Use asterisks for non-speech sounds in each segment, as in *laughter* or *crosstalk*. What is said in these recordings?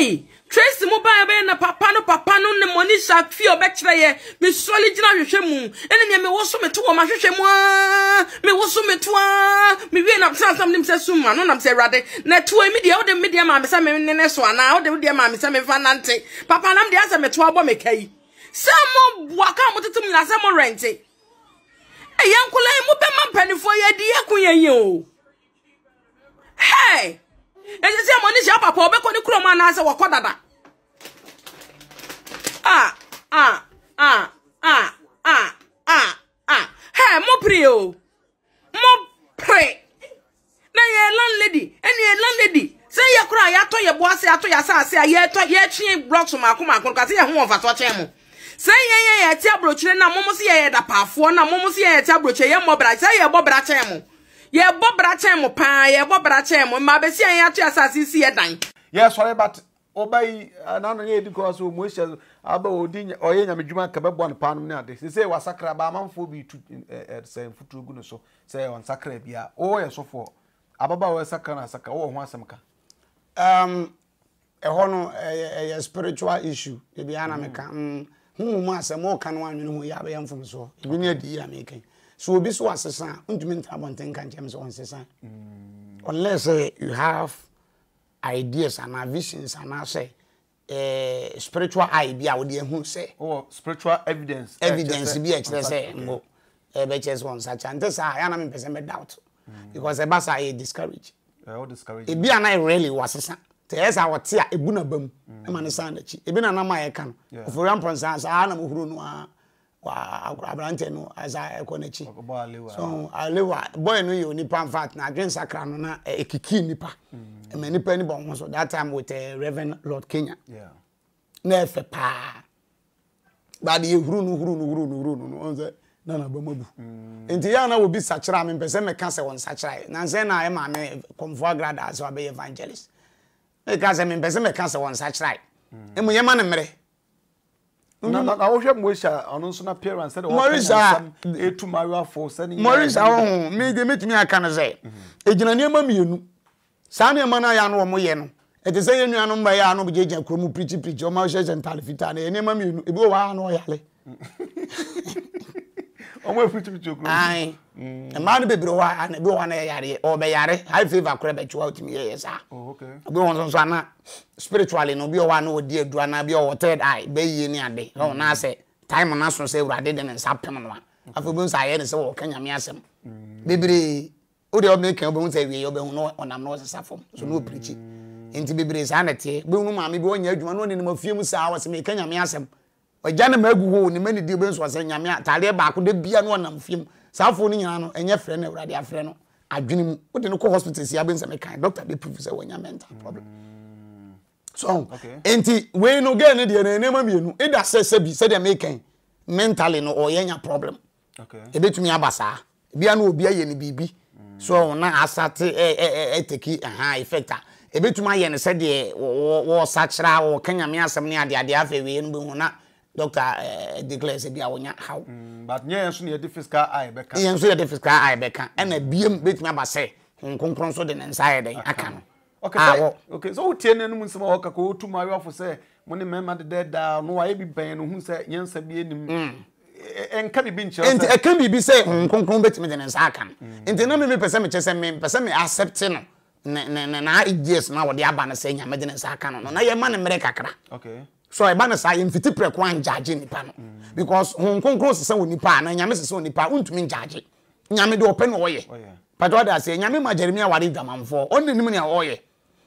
Hey! Tracy Mobile bɛyɛ na papa no papa no ne mɔni sa fie ɔbɛkyerɛ yɛ mesɔre gyina hwehwɛ mu ɛne nea mewɔ so meto wɔ mahwehwɛ mu aa mewɔ so meto aa mewie nam tenasam nim sɛ sum ano nam sɛ awurade na ɛtoa mi deɛ wode me deɛ maame sɛ me nene so anaa wode wodeɛ maame sɛ memfa nante papa nam deɛ asɛ metoa bɔ meka yi sɛ moboa ka motete mu nyina sɛ morɛnte ɛyɛ nkola yi mobɛma mpanifoɔ yɛdi yɛko yɛyɛ o hɛ ɛsɛ sɛ mɔni hyɛ papa ɔbɛ na-aza wakwa dada a a a a a a a he mopri o mopri e na yɛ landlady ɛna yɛ landlady sɛ yɛ kora yɛatɔ ya bo ase atɔ a yɛtɔ yɛtwe blocks ho ti na mɔmɔ si yɛyɛ dapaafoɔ na mɔmɔ si yɛyɛ ti aburokyire yɛ mɔ bra sɛ yɛ bɔ bra kyɛn mu yɛ bɔ bra paa bra si yɛ dan. yɛsɔre but ɔbɛyi ọba yɛ edi kɔɔ so mo ehyɛ abɛ odi ɔyɛ nyamedwuma kɛmɛ bɔ ne paanum ne ade sese wasakra ba amanfoɔ bi tu sɛ gu so sɛ ɔnsakra bi a na sakra ɔwɔ ho asɛm ka. ɛhɔ no ɛyɛ spiritual issue huhu mu asɛm no ho yɛ abɛyɛ ebi ne adi yɛ ameka so obi so ntumi mm. ka uh, ideas anaa visions anaasɛ eh, spiritual eye bi a wɔde ehu sɛ. ɔwɔ spiritual evidence. Eh, evidence eh, bi eh, a kyerɛ sɛ ngo ɛbɛkyɛ sɛ wɔn nsakya nte saa yɛn anam mpɛsɛ mɛ doubt hmm. because ɛba saa yɛ discourage. ɛwɔ discourage. ebi anan really wasesa tẹ̀yẹ́ sá ọ̀tí a ebu hmm. ah, na bam ẹ̀ ma ne san n'akyi ebi na nam a yẹ ka no ọ̀fọ̀rọ̀ mpọ̀ nsa saa na mo huru no a wa aberante no asa ɛkɔ n'akyi so alewa bɔyɛ no yɛ onipa nfa atena adwene sakra no na ekiki nipa. Hmm. ɛmɛ nipa ni bɔ ɔho so that time with uh, reverend lord kenya na ɛfɛ paa baadi yɛ huru no huru no huru no huru no no ɔn sɛ nana bɛma bu mm. nti yɛn na obi sakyera mi mpɛsɛ mɛka sɛ wɔn sakyera yɛ nansɛn na ɛma mi eh, kɔnfɔ agrada asɛ wa bɛyɛ evangelist mɛka sɛ mi mpɛsɛ mɛka sɛ wɔn sakyera yɛ mm. ɛmu yɛ ma ne mmerɛ na na wohwɛ moisha ɔno nso na parents sɛ morisha etu mariwa fo sɛ ne morisha ɔho mi de mi tumi aka no sɛ mm-hmm. egyina nneɛma mmienu saa nneɛma no a yɛ ano wɔn yɛ no ɛte sɛ yɛn nuanom ba yɛ ano gyegya kurom pirikipirikyi wɔn ahyehyɛ ntare fitaa na yɛ mmienu ebi wɔ hɔ a na ɔyare. *laughs* wɔn afirikipirikyi kurom. ayi mm. mmaa no bebree wɔ hɔ a ebi wɔ hɔ a na yɛ yare ɔbɛyare high fever koraa bɛtwa otumi yɛ yɛ saa. ebi oh, wɔ hɔ nso ana spiritually na obi wɔ hɔ a na ɔdi adua na bi wɔ third eye bɛyie ne ade ɔwɔ mm. n'asɛ time n'aso sɛ ewurade de ne nsa pem no a afɔ bi nso ayɛ ne sɛ wɔka wode ɔbɛn kan wobɛhu sɛ awie wobɛhu na ɔnam na ɔsesa fam so na ɔpirikyi nti bebree saa na teɛ bɛhu maame bi ɔnyɛ adwuma na ɔne afie mu saa wɔsɛ meka nyame asɛm ɔgya ne maagu hɔ ne ma ne di wobɛhu so ɔsɛ nyame ataadeɛ baako da bia na ɔnam fie mu saa afoɔ no nyinaa no ɛnyɛ frɛ no awurade afrɛ no adwene mu wode no kɔ hospital si abɛhu sɛ meka doctor bɛpifu sɛ wɔnya mental problem so nti wei no gɛ ne deɛ no ɛnɛma mmienu ɛda e sɛ sɛ bi sɛdeɛ mekan mentally no ɔyɛ nya problem ɛbɛtumi aba saa bia na obi ayɛ ne biribi so na asate ɛteki e, e, e, aha effect a ebitum ayɛ no sɛdeɛ wɔsa kyerɛ a wɔka nyame asɛm ne adeadeɛ afei wei no bɛhu na dɔkta declare sɛ bi a wɔnya haw mm, but nyɛ yɛn so na yɛde fiscal eye bɛka yɛn so yɛde fiscal eye bɛka ɛna biem bɛtumi aba sɛ nkonkron so de ne nsa ayɛ dɛn aka no awɔ okay ah, so wotie no anom nsɛm a wɔka kɔ wɔtum awɛfo sɛ mo ne mmarima dedɛ daa no wayɛ bi bɛn no hu sɛ nyɛnsa bi anim mm ɛnka biribi nkyerɛ nti ɛka biribi sɛ nkonkron hmm, bɛtumi de ne nsa aka no nti na mimi pɛ sɛ mekyɛ sɛ mempɛ sɛ me accept no ne ne ne na years na wɔde aba no sɛ nyame de ne nsa aka no no na yɛma ne mmerɛ kakra so ɛba no saa yɛmfiti prɛko angyagye nnipa no mm. because ho nkonkron sesɛ wɔ nipa a na nyame sesɛ wɔ nipa a wontumi ngyagye nyame de ɔpɛ ne ɔyɛ pɛtɛ ɔde aseɛ nyame ma jeremia wade dwamanfoɔ ɔne nim nea ɔyɛ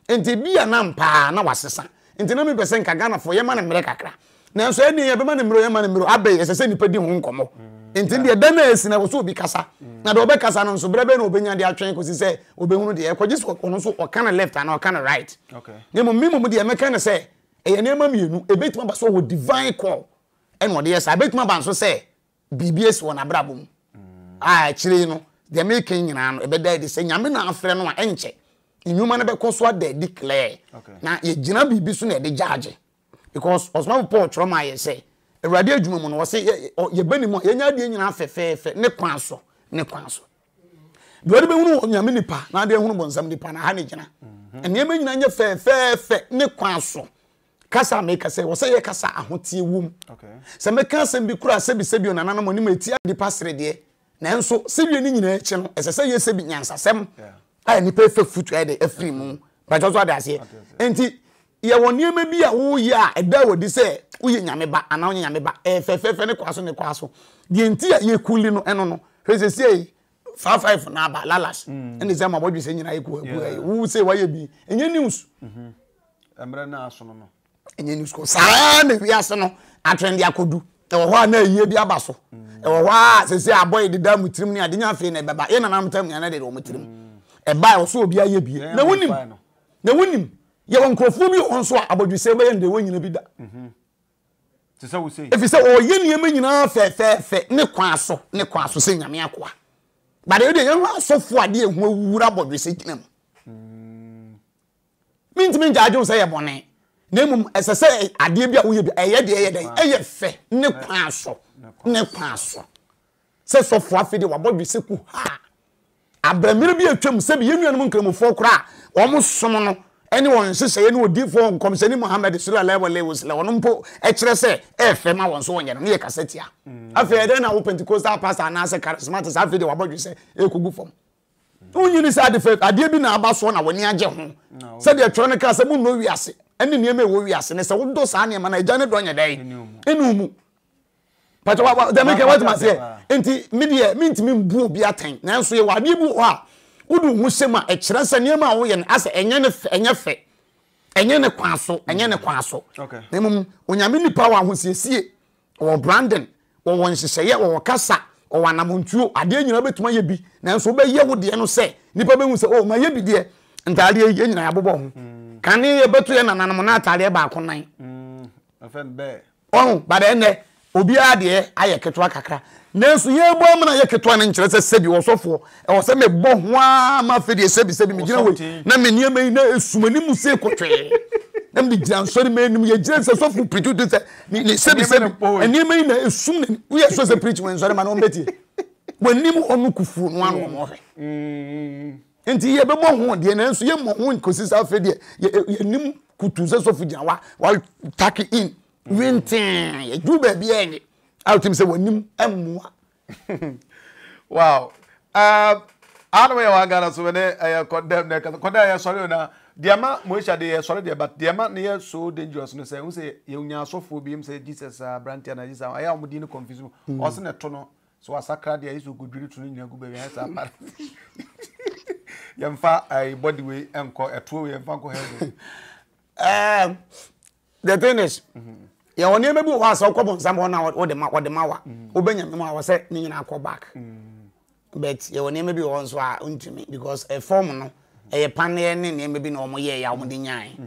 nti bia na mpaa na wasesa nti na mepɛ sɛ nka ghanafoɔ yɛma ne mmerɛ kakra nanso ɛni yɛ bɛma ne mmerɛ yɛma ni mmerɛ abɛn ɛsɛ sɛ nipa di ho nkɔmɔ nti deɛ dɛm a esi na wɔsɔ obi kasa na deɛ ɔbɛkasa no nso berɛ bɛyɛ na obɛnya de atwɛn kosi sɛ obɛhunu deɛ ɛkɔgye so ɔno nso ɔka ne left ana ɔka ne right na mmom mi mmom deɛ mɛka ne sɛ ɛyɛ nneɛma mmienu ebɛtuma ba so wɔ divine call ɛna ɔde yɛ sa ebɛtuma ba nso sɛ biribi esi wɔn abrabɔ mu a akyire no deɛ meka nyinaa no ɛbɛda adi sɛ nyame na afrɛ no a ɛnkyɛ na yɛgyina biribi so na yɛde because ɔsomafo paul twerɛ ma ayɛ sɛ awurade adwuma mu no wɔsɛ yɛbɛ ne mu a yɛnya adeɛ nyinaa fɛfɛɛfɛ ne kwan so ne kwan so deɛ ɔde bɛhunu onyame nipa na adeɛ hunu bɔnsam nipa na ha ne gyina mhm. nneɛma nyinaa nyɛ fɛfɛɛfɛ ne kwan so kasa meka sɛ wɔsɛ yɛ kasa ahoteɛ wom sɛ mɛka asɛm bi kora sɛbisɛbi ɔnananom anim ɛtia nipa seredeɛ nanso sɛbie ne nyinaa akyi no ɛsɛ sɛ yɛsɛbi nyansasɛm a nipa ɛfɛ futu ɛde afiri mu bɛtɔ so ade aseɛ nti yɛwɔ nneɛma bi a woyɛ a ɛda wɔdi sɛ woyɛ nyame ba anaa woyɛ nyame ba ɛfɛfɛɛfɛ ne kɔ so ne kɔ so deɛ nti a yɛkuli no ɛno no hwɛ sɛ sie five five na aba lalas mm. ɛne sɛ ma wɔdwe sɛ nyinaa yɛkɔ ɛkɔ wowu sɛ wayɛ bi ɛnyɛ news ɛmmerɛ mm-hmm. no aso no no ɛnyɛ news kɔ saa na wiase no atwɛn de akɔdu ɛwɔ hɔ a na ayie bi aba so mm. ɛwɔ hɔ a sɛsie abɔ yɛ deda mu tirim ne ade nya afei na ɛbɛba yɛ nanam tam nyana de de wɔn tirim mm. ɛba ɛwɔ so obi bi na wonim na wonim yɛwɔ nkurɔfoɔ bi wɔn nso a abɔdwesɛ bɛyɛ ndeɛ wɔn nyina bi da mhm. te sɛ wosɛ efi sɛ ɔyɛ nneɛma nyinaa fɛfɛɛfɛ ne kwan so ne kwan so sɛ nyame akoa bade yɛ deɛ yɛn ho asɔfo adeɛ ehu awura abɔdwesɛ gyina mu hmm. mintimi gyaagye wo sɛ yɛ bɔnee na mmom ɛsɛ sɛ adeɛ bi a woyɛ bi ɛyɛ deɛ ɛyɛ dɛn ɛyɛ fɛ ne kwan so ne kwan so sɛ sɔfo afe de wabɔdwesɛ ku ha abirɛmire bi atwam sɛbi yɛn nuanom nkramofoɔ koraa wɔn som no ɛne wɔn nhyehyɛeɛ ne odiifoɔ nkɔmhyɛne muhammed sallallahu alaihi wasallam wɔn mpo ɛkyerɛ sɛ ɛɛfɛ ma wɔn so wɔn yɛ no ne yɛ kasa tia afei ɛdɛn na wo pentecostal pastor anaasɛ charismatics afei de wabɔdwe sɛ ɛɛkogu eh, fam mm. wonyini sɛ ade fɛ adeɛ bi na aba soɔ na wɔni agye ho sɛdeɛ twerɛ no kaa sɛ mu nnɔ wiase ɛne nneɛma ɛwɔ wiase ne sɛ wodɔ saa nneɛma no agya ne dɔ nyɛ dɛn ɛne mu pàtó wa wa dɛmɛ kɛ wàtí ma seɛ nti mi deɛ mi ntumi mbu obi atɛn nanso yɛ wɔ adeɛ bi wɔ hɔ a wode ho sɛm a ɛkyerɛ sɛ nneɛma a woyɛ no asɛ ɛnyɛ fɛ ɛnyɛ ne kwan so ɛnyɛ ne kwan so na mmom onyame nipa wɔ ahosiesie ɔwɔ brandon wɔwɔ nhyehyɛeɛ wɔwɔ kasa ɔwɔ anamontuo adeɛ nyinaa bɛtumi ayɛ bi nanso wobɛyɛ wo deɛ no sɛ nipa bɛhu sɛ ɔma oh, yɛ bi deɛ ntaadeɛ yɛ nyinaa yɛabobɔ ho hmm. kane yɛbɛto yɛ nananam na ataadeɛ baako nan hmm. ɔho bada ɛnɛ obiara deɛ ayɛ ketewa kakra nanso yɛn bɔ amuna yɛ ketewa ne nkyerɛ sɛ sɛbi wɔsɔfoɔ ɛwɔ sɛ mɛ bɔ ho ma fɛ deɛ sɛbi sɛbi mi gyina wɔ na mɛ nneɛma yi na esuma ne mu se kɔtwɛɛ na mɛ gyina nsɔre mɛ anim yɛ gyina sɛ sɔfo piritutu sɛ ne sɛbi sɛbi nneɛma yi na esum ne wuyɛ sɔ sɛ pirikyi wɔ nsɔre ma na wɔn bɛ tie wɔn anim ɔno kufuo no ano wɔn hwɛ mm. nti yɛ bɛ bɔ ho deɛ nanso yɛ mɔ ho nkosi saa fɛ deɛ yɛ anim kutu sɛ sɔfo gyina wa wa taki in wintin yɛ du baabi yɛ nye awotumi sɛ wɔnim mmoa wow uh, ano yɛ wɔn agana so ne ɛyɛ kɔdɛm ne kɔdɛm yɛ sɔre na deɛma moesha de yɛ sɔre deɛ but deɛma ne yɛ so dangerous no sɛ n sɛ yɛnya asɔfoɔ bi m sɛ jesus aberanteɛ uh, na jesus ɛyɛ a wɔde ne confuse mu ɔse ne to no so wasakra deɛ yesu godwiri to no nyina gu baabi ayɛ sɛ apare yɛmfa ɛyɛ body wei nkɔ ɛtoɔ wei yɛmfa nkɔ hɛ the thing is mm -hmm. yɛ wɔ nneɛma bi wɔ hɔ a sɛ ɔkɔ bɔnsam hɔ na wɔde ma wɔde ma wa mm. wobɛnya mɛma wɔ sɛ ne nyinaa kɔ back mm. but yɛ wɔ nneɛma bi wɔ nso a uh, ntumi because ɛfɔm no ɛyɛ paneɛ ne nneɛma bi na wɔn yɛ yɛ a wɔde nyae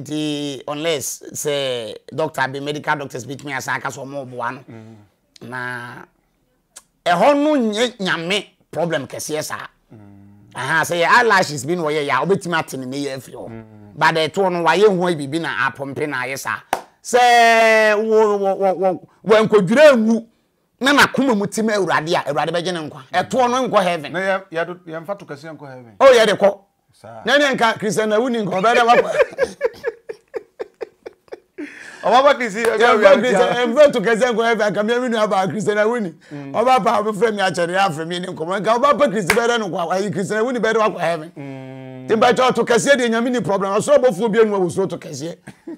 nti unless sɛ doctor bi medical doctors bi tumi asan aka sɛ wɔn ɔboa no na ɛhɔ no nye nyame problem kɛseɛ saa aha sɛ yɛ eyelashes bi na wɔyɛ yɛ a wɔbɛtumi ate ne ne yɛ afiri hɔ but ɛtoɔ no wɔayɛ hu bibi na apɔmpe na ayɛ saa. sɛ wɔnkɔdwira ngu na nakoma mu tim awurade a awurade bɛgye ne nkwa ɛtoɔ no nkɔ heaven ne yɛmfa to kɛseɛ nkɔ heaven o oh, yɛde kɔ na ne nka kristian na wuni nkɔ ɔbɛdɛ wakɔ ɔbaba kristian ɛmfa to kɛseɛ nkɔ heaven nka mea me nua baa kristian na wuni mm. ɔba pa ɔbɛfrɛ me akyɛre afrɛ me ne nkɔmɔ nka ɔba pa kristian bɛdɛ no kɔ ayi kristian na wuni bɛdɛ wakɔ heaven mm. nti mpɛkyɛ ɔto kɛseɛ deɛ nyame ni problem ɔsoro bɔfoɔ bi anu wɔ soro to kɛseɛ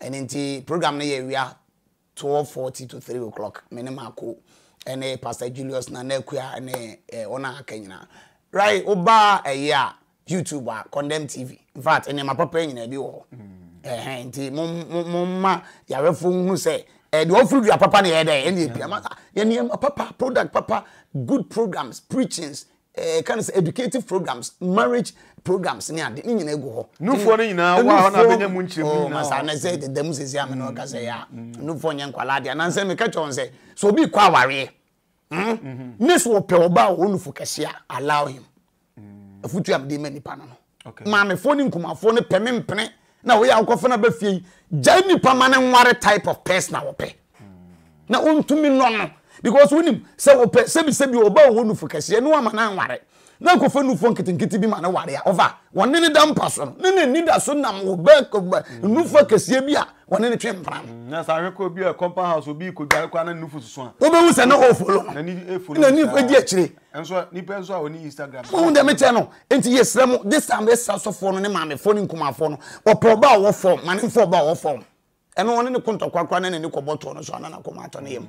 ɛne nti program no yɛ wia twelve forty to three o'clock Me mene maako ɛne pastor julius na ne ɛne ɛ ɔna aka nyinaa right ɔbaa ɛyɛ a youtube a condemn tv in fact ɛnneɛma papa nyinaa bi wɔ hɔ ɛhɛn nti mo mo mo ma yàrɛfo hu sɛ ɛdi ɔfiri dua papa ni yɛ dɛ ɛni epi ama yɛ nneɛma papa product papa good programs preachings ɛɛ kan sɛ educative programs marriage programs ne ade ne nyinaa egu hɔ. nufoɔ ne nyinaa wa hɔ na abɛnya mu nkyɛn mu oh, nyinaa. masa ne sɛ dedam sisi amena mm. ɔka sɛ ya mm. nufoɔ nyɛ nkwalaa deɛ anansɛ mi kɛtɛ wɔn sɛ so obi kɔ awareɛ hmm, mhm. ne so ɔpɛ ɔba a wɔn nufu kɛseɛ allow him mm. afutu am de ma nipa no no maamefoɔ ne nkumafoɔ ne pɛmɛ mpene na wɔyɛ akɔfo na bɛ fie gya nipa ma ne nware type of person na pe. na wɔntumi nɔ no because wɔnim sɛ wɔpɛ sɛbi sɛbi ɔba a wɔn nufu kɛseɛ ne wɔn ama na nware na nkɔfa nufoɔ nketenkete bi ma ne ware a ɔfa wɔne ne da mpa so no ne ne nida so nam wo bɛ nufoɔ kɛseɛ bi a wɔne ne twe mpra no na saa hwɛ kɔ bi a compound house obi kɔdware kɔ na nufo soso a wobɛhu sɛ ne ɔfolo no na ne ɛdi e akyire ɛnso nipa nso a ɔne instagram wohu dɛ mekyɛ no enti yɛsrɛ mu this time yɛsra sɔfoɔ no ne maamefoɔ ne nkumafoɔ no wɔpɛ ɔba a wɔfɔm ma ne mfɔ ɔba a wɔfɔm ɛno wɔne ne kontɔkwakora ne ne ne kɔbɔtoɔ no so ana na kɔmaatɔ ne yam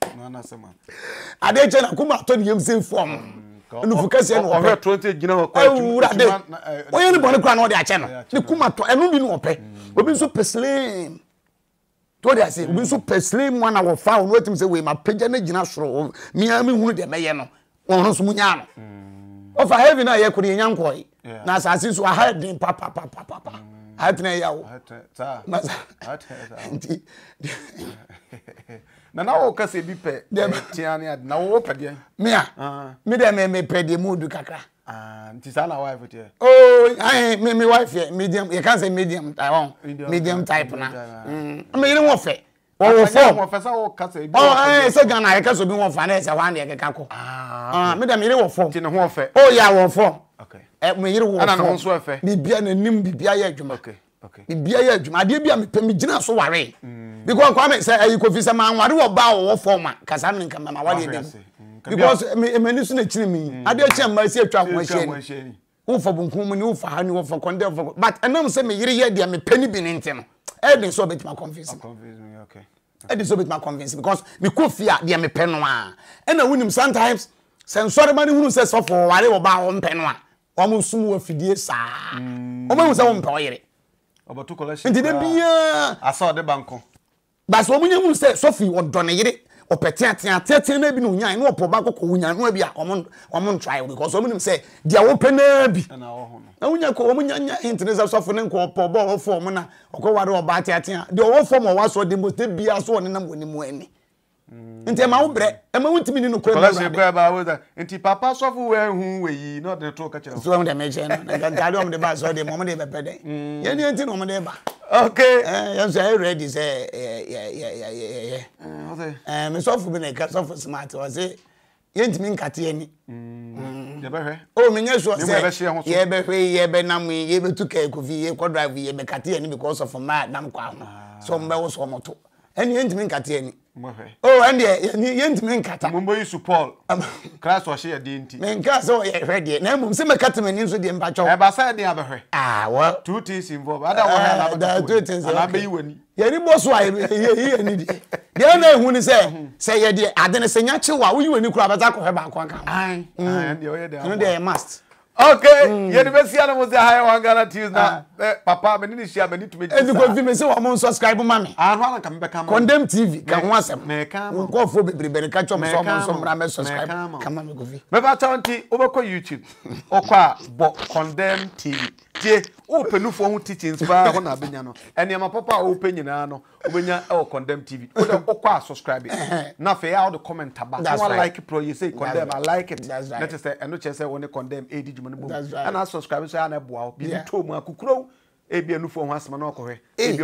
adeɛ kyɛ na kuma atɔ ne yam sɛ nufu kɛseɛ na ɔpɛ awurade wɔyɛ ne bɔne kora na ɔde akyɛ no ne kuma tɔ ɛno bi na ɔpɛ obi nso pɛsilee tó de ase obi nso pɛsilee mu ana wɔfa wɔn wɔtum sɛ wei ma pɛgya ne gyina soro mmea mi hunu deɛ mɛyɛ no wɔn nso mu nyaa no ɔfa heavy na yɛ kɔ ne yɛ nyankɔ na asase nso aha den papapapapa aha tena yɛ awo na na wo kasa bi pɛ tia ne ade na wo pɛ deɛ ah. me a me de me me pɛ de mu du kakra ah nti sa na wife tie oh ai me me wife medium you can say medium type on medium type na ah. mm me ni wo fɛ wo wo fɔ wo fɛ sa wo kasa bi oh ai se gan na e kasa bi wo fa na se wan de ke kako ah, ah me de me ni wo fɔ nti ne ho fɛ oh ya wo fɔ okay eh me yiri wo fɔ ana no so fɛ bibia na nim bibia ye adwuma okay biribiara yɛ adwuma adeɛ bi a mepɛ me gyina so ware mm. because kwame sɛ ayi kofi sɛ manware wɔ ba a wɔwɔ fam a kasa me nka mama ware ah, dɛm mm, because m'ani so na kyerɛ me yi mm. adeɛ kyerɛ mmaa si atwa ho ahyia ni wofa bonkum mu ni wofa ha ni wofa kɔndɛ wofa but ɛnam sɛ me yere yɛ deɛ mepɛ ne bi ne nte no ɛde nso ɔbɛtuma convince ɛde nso ɔbɛtuma convince because me kɔ fie a deɛ mepɛ no a ɛna wonim sometimes sɛ nsɔrema ne hunu sɛ sɔfo wɔware wɔ ba a wɔmpɛ no a wɔn sum wɔ afidie saa wɔn ahu sɛ wɔmpɛ ɔyere ọbọtu collection nti de biara asa ọde banko. baasi wɔn nyɛ hun sɛ sɔfi ɔdɔne yere ɔpɛ teatea teatea na bi na onyaa ne ɔpɔ ɔba kɔkɔ onyaa ne bi a ɔmo ɔmo ntrae because ɔmo nim sɛ deɛ wɔpɛ naa bi na wonya kɔ ɔmo nya nya hint ne sɛ sɔfo ne nkɔ ɔpɔ ɔba ɔwɔ fɔ ɔmo na ɔkɔ ware ɔba teatea deɛ ɔwɔ fɔ ɔmo ɔwɔ asɔ de mo te bia so ɔnenam wɔ ne mu ɛni nti ɛma wo brɛ ɛma wo ntumi ni no kura mewura de kura ba wo da nti papa sɔfo wo ehu weyi na ɔde to kɛkyɛ so wɔn de mɛkyɛ no na ntaade wɔn de ba so de wɔn de bɛpɛ dɛ mm. yɛn ni nti na wɔn de ba okay ɛɛ yɛn so ɛyɛ ready sɛ yɛ yɛ yɛ yɛ yɛ ɛɛ mi sɔfo bi na ɛka sɔfo smart ɔsi yɛn ntumi nkate yɛn ni mm. mm. yɛbɛhwɛ o oh, mi nyɛ sɔ sɛ yɛbɛhwɛ yɛbɛnam yi yɛbɛtu kɛɛ kofi yɛkɔ drive yɛbɛkate yɛn ni because of mmaa nam kɔ aho so ɔmo bɛwɔ so ɔmo to ɛni yɛn ntumi nkate yɛn ni o ɛndeɛ yɛni yɛntumi nkata. mo bɛ yi paul um, class was here den ti. mɛ nka sɛ ɔyɛ na mmom sɛ mɛ kata nso deɛ mpatsɔ. ɛba sɛ ɛdin abɛhwɛ. Awọ. two things involve ada wɔ hɛ alabɛ two things okay alabɛ ni. yɛni bɔ so a ni deɛ deɛ na ehun ni sɛ sɛ yɛ deɛ adene sɛ nyakye okay mm. yɛdebɛsi ana ah. eh, eh, mo sɛ hi one ghana tews na papa mene ne hyia mani tumi ɛnti kɔfi me sɛ wɔ mo nsubscribe ma me Condemn tv ka ho asɛm nkɔɔfoɔ bebrebe ne ka kyɛ m sɛ ɔmo nso mmra mɛ subscribe ka ma me kɔfi mɛfa kyɛ wo nti wobɛkɔ youtube wokɔ a bɔ condem tv tie wopɛ nufoɔ ho teachings paa hɔ na abɛnya no ɛnneɛma papa a wopɛ nyinaa no wobɛnya ɛwɔ condemn tv wode wokɔ a subscribe na ya a wode comment aba like pro you say condemn i like it right. na te sɛ ɛno kyerɛ sɛ condemn no subscribe so a na ɛboa wo biribi too mu akokuro ebi enufo ho eh. ebi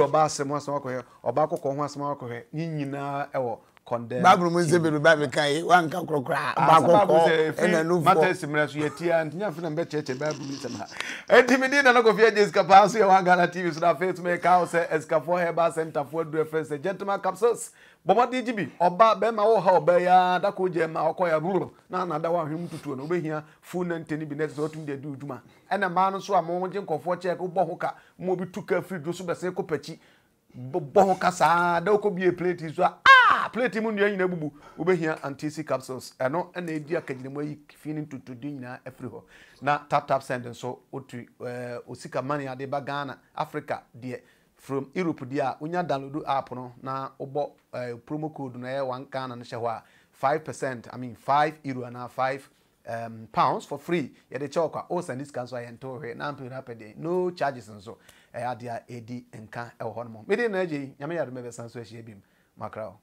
ho condemn. Bible mu nse beru Bible kan ye wa nka kurokura ah, ba kɔkɔ ɛna nufu. Mata esimira so yɛ tia nti nya fina mbɛ kyerɛkyerɛ Bible mu nsɛm ha. Eti eh, mi di nana kofi ɛgye esikapa nso yɛ wa Ghana TV so na afei tuma ɛka awo sɛ esikafo herbal center for edu efe sɛ gentleman capsules bɔmɔden gyibi ɔba bɛrima wɔ ha ɔbɛ ya dako gye ma ɔkɔ ya na na da wa ahwem tutu na obehia full nante ni bi na ɛsɛ ɔtum de adi odwuma ɛna mmaa no so a mo gye nkɔfoɔ kyɛ ko bɔ ka mo bi tu ka firi do so bɛsɛ kɔ pɛkyi bɔ ho ka saa da okɔ bie plate so a a plate mu nnua nyinaa bubu wobɛhia antisi capsules ɛno ɛna ɛdi akagyinamu ayi fi ne ntotodi nyinaa afiri hɔ na taptap send nso wotu osika mane ade ba ghana africa deɛ from europe deɛ a wonya download app no na wobɔ promo code no ɛyɛ one ghana no hyɛ hɔ a five percent i mean five euro anaa five um, pounds for free yɛde kyɛ ɔkwa o oh, sɛn disika nso a yɛn to hwɛ na mpɛ na no charges nso ɛyɛ adeɛ a ɛdi nka ɛwɔ hɔ nom mede na agye yi nyame yɛ adom ɛbɛsan so ahyia bim makra o